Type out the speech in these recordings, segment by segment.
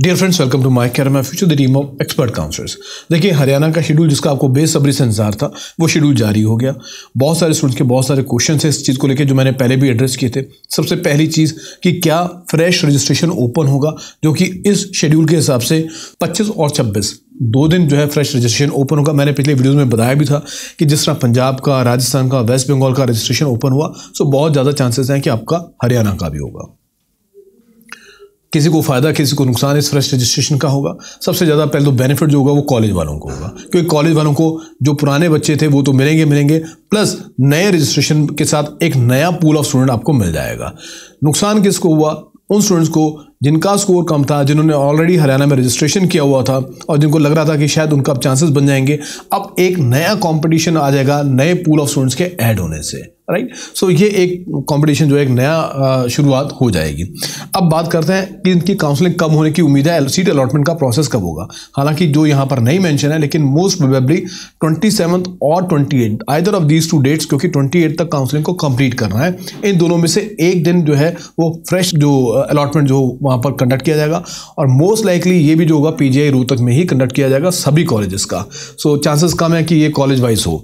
dear friends welcome to my career future the team of expert counsellors देखिए हरियाणा का schedule जिसका आपको बेसब्री से इंतजार था वो शेड्यूल जारी हो गया बहुत सारे स्टूडेंट्स के बहुत सारे क्वेश्चन है इस चीज़ को लेकर जो मैंने पहले भी एड्रेस किए थे सबसे पहली चीज़ कि क्या फ्रेश रजिस्ट्रेशन ओपन होगा जो कि इस शेड्यूल के हिसाब से पच्चीस और छब्बीस दो दिन जो है फ्रेश रजिस्ट्रेशन ओपन होगा मैंने पिछले वीडियोज़ में बताया भी था कि जिस तरह पंजाब का राजस्थान का वेस्ट बंगाल का रजिस्ट्रेशन ओपन हुआ सो बहुत ज़्यादा चांसेस हैं कि आपका हरियाणा का भी होगा किसी को फ़ायदा किसी को नुकसान इस फ्रेश रजिस्ट्रेशन का होगा सबसे ज़्यादा पहले तो बेनिफिट जो होगा वो कॉलेज वालों को होगा क्योंकि कॉलेज वालों को जो पुराने बच्चे थे वो तो मिलेंगे मिलेंगे प्लस नए रजिस्ट्रेशन के साथ एक नया पूल ऑफ स्टूडेंट आपको मिल जाएगा नुकसान किसको हुआ उन स्टूडेंट्स को जिनका स्कोर कम था जिन्होंने ऑलरेडी हरियाणा में रजिस्ट्रेशन किया हुआ था और जिनको लग रहा था कि शायद उनका अब चांसेस बन जाएंगे अब एक नया कंपटीशन आ जाएगा नए पूल ऑफ स्टूडेंट्स के ऐड होने से राइट सो ये एक कंपटीशन जो है एक नया शुरुआत हो जाएगी अब बात करते हैं कि इनकी काउंसलिंग कम होने की उम्मीद है सीट अलॉटमेंट का प्रोसेस कब होगा हालांकि जो यहाँ पर नहीं मैंशन है लेकिन मोस्ट प्रोबेबली ट्वेंटी और twenty eight either of these two dates क्योंकि ट्वेंटी एट तक काउंसलिंग को कंप्लीट करना है इन दोनों में से एक दिन जो है वो फ्रेश जो अलॉटमेंट जो वहाँ पर कंडक्ट किया जाएगा और मोस्ट लाइकली ये भी जो होगा पीजीआई रोहतक में ही कंडक्ट किया जाएगा सभी कॉलेजेस का सो चांसेस कम है कि ये कॉलेज वाइज हो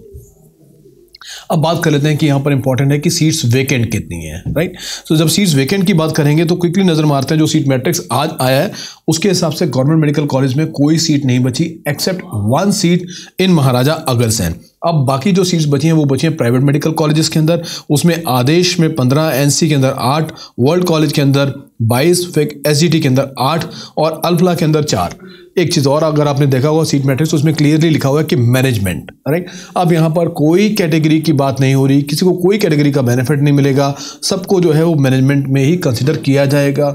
अब बात कर लेते हैं कि यहाँ पर इंपॉर्टेंट है कि सीट्स वेकेंट कितनी है राइट सो so, जब सीट्स वेकेंट की बात करेंगे तो क्विकली नज़र मारते हैं जो सीट मैट्रिक्स आज आया है उसके हिसाब से गवर्नमेंट मेडिकल कॉलेज में कोई सीट नहीं बची except one seat in Maharaja Agrasen अब बाकी जो सीट्स बची हैं वो बची हैं प्राइवेट मेडिकल कॉलेजेस के अंदर उसमें आदेश में पंद्रह एनसी के अंदर आठ वर्ल्ड कॉलेज के अंदर बाईस फेक एसजीटी के अंदर आठ और अल्फला के अंदर चार एक चीज़ और अगर आपने देखा होगा सीट मैट्रिक्स तो उसमें क्लियरली लिखा हुआ है कि मैनेजमेंट राइट अब यहाँ पर कोई कैटेगरी की बात नहीं हो रही किसी को कोई कैटेगरी का बेनिफिट नहीं मिलेगा सबको जो है वो मैनेजमेंट में ही कंसिडर किया जाएगा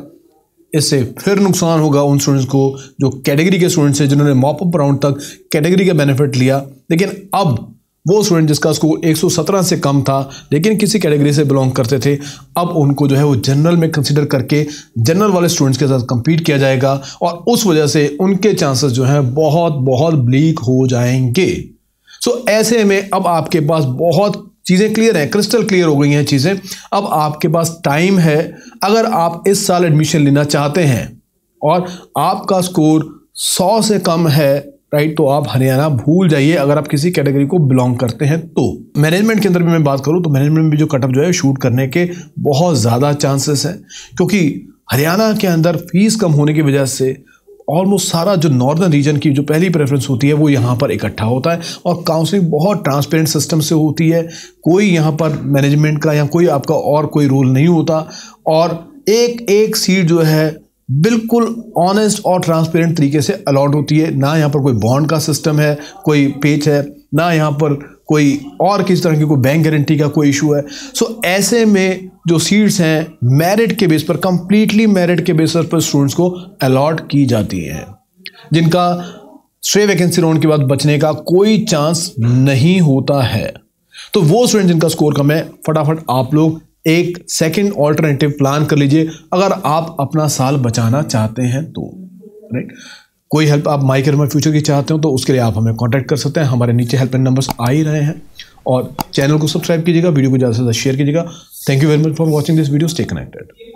इससे फिर नुकसान होगा उन स्टूडेंट्स को जो कैटेगरी के स्टूडेंट्स हैं जिन्होंने मॉपअप राउंड तक कैटेगरी का बेनिफिट लिया लेकिन अब वो स्टूडेंट जिसका स्कोर 117 से कम था लेकिन किसी कैटेगरी से बिलोंग करते थे अब उनको जो है वो जनरल में कंसिडर करके जनरल वाले स्टूडेंट्स के साथ कम्पीट किया जाएगा और उस वजह से उनके चांसेस जो हैं बहुत बहुत ब्लीक हो जाएंगे सो ऐसे में अब आपके पास बहुत चीज़ें क्लियर हैं क्रिस्टल क्लियर हो गई हैं चीज़ें अब आपके पास टाइम है अगर आप इस साल एडमिशन लेना चाहते हैं और आपका स्कोर 100 से कम है राइट तो आप हरियाणा भूल जाइए अगर आप किसी कैटेगरी को बिलोंग करते हैं तो मैनेजमेंट के अंदर भी मैं बात करूँ तो मैनेजमेंट में भी जो कटअप जो है शूट करने के बहुत ज़्यादा चांसेस हैं क्योंकि हरियाणा के अंदर फीस कम होने की वजह से ऑलमोस्ट सारा जो नॉर्दर्न रीजन की जो पहली प्रेफरेंस होती है वो यहाँ पर इकट्ठा होता है और काउंसलिंग बहुत ट्रांसपेरेंट सिस्टम से होती है कोई यहाँ पर मैनेजमेंट का या कोई आपका और कोई रोल नहीं होता और एक एक सीट जो है बिल्कुल ऑनेस्ट और ट्रांसपेरेंट तरीके से अलॉट होती है ना यहाँ पर कोई बॉन्ड का सिस्टम है कोई पेच है ना यहाँ पर कोई और किसी तरह की कोई बैंक गारंटी का कोई इशू है सो so, ऐसे में जो सीट्स हैं मेरिट के बेस पर कंप्लीटली मेरिट के बेस पर स्टूडेंट्स को अलॉट की जाती हैं जिनका स्ट्रे वैकेंसी राउंड के बाद बचने का कोई चांस नहीं होता है तो वो स्टूडेंट जिनका स्कोर कम है फटाफट आप लोग एक सेकेंड ऑल्टरनेटिव प्लान कर लीजिए अगर आप अपना साल बचाना चाहते हैं तो राइट कोई हेल्प आप माई फ्यूचर की चाहते हो तो उसके लिए आप हमें कांटेक्ट कर सकते हैं हमारे नीचे हेल्पलाइन नंबर्स आ ही रहे हैं और चैनल को सब्सक्राइब कीजिएगा वीडियो को ज़्यादा से ज़्यादा शेयर कीजिएगा thank you very much for watching this video stay connected